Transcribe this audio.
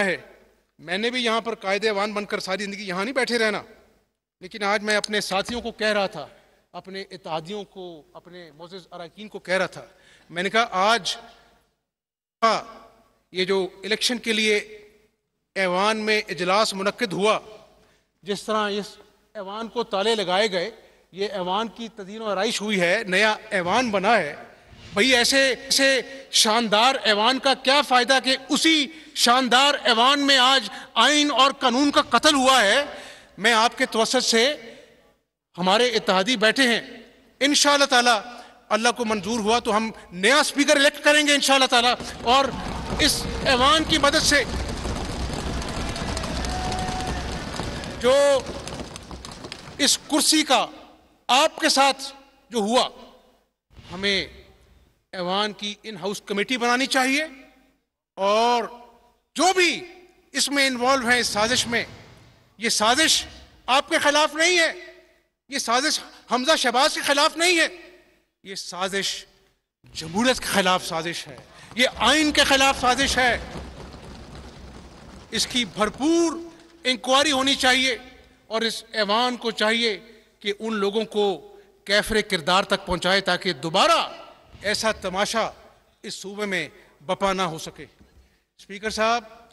करना है मैंने भी यहाँ पर कायदेवान बनकर सारी ज़िंदगी यहाँ नहीं बैठे रहना लेकिन आज मैं अपने साथियों को कह रहा था अपने इतिहादियों को अपने मोजिज अरकिन को कह रहा था मैंने कहा आज हाँ, ये जो इलेक्शन के लिए ऐवान में इजलास मुनद हुआ जिस तरह इस ऐवान को ताले लगाए गए ये ऐवान की तदीन आरइश हुई है नया ऐवान बना है भाई ऐसे ऐसे शानदार ऐवान का क्या फ़ायदा कि उसी शानदार ऐवान में आज आइन और कानून का कत्ल हुआ है मैं आपके तवसत से हमारे इतिहादी बैठे हैं इन ताला अल्लाह को मंजूर हुआ तो हम नया स्पीकर इलेक्ट करेंगे इन ताला और इस ऐवान की मदद से जो इस कुर्सी का आपके साथ जो हुआ हमें ऐवान की इन हाउस कमेटी बनानी चाहिए और जो भी इसमें इन्वॉल्व है इस साजिश में ये साजिश आपके खिलाफ नहीं है ये साजिश हमजा शहबाज के खिलाफ नहीं है ये साजिश जमहूरत के खिलाफ साजिश है ये आइन के खिलाफ साजिश है इसकी भरपूर इंक्वायरी होनी चाहिए और इस ऐवान को चाहिए कि उन लोगों को कैफरे किरदार तक पहुंचाए ताकि दोबारा ऐसा तमाशा इस सूबे में बपा ना हो सके स्पीकर साहब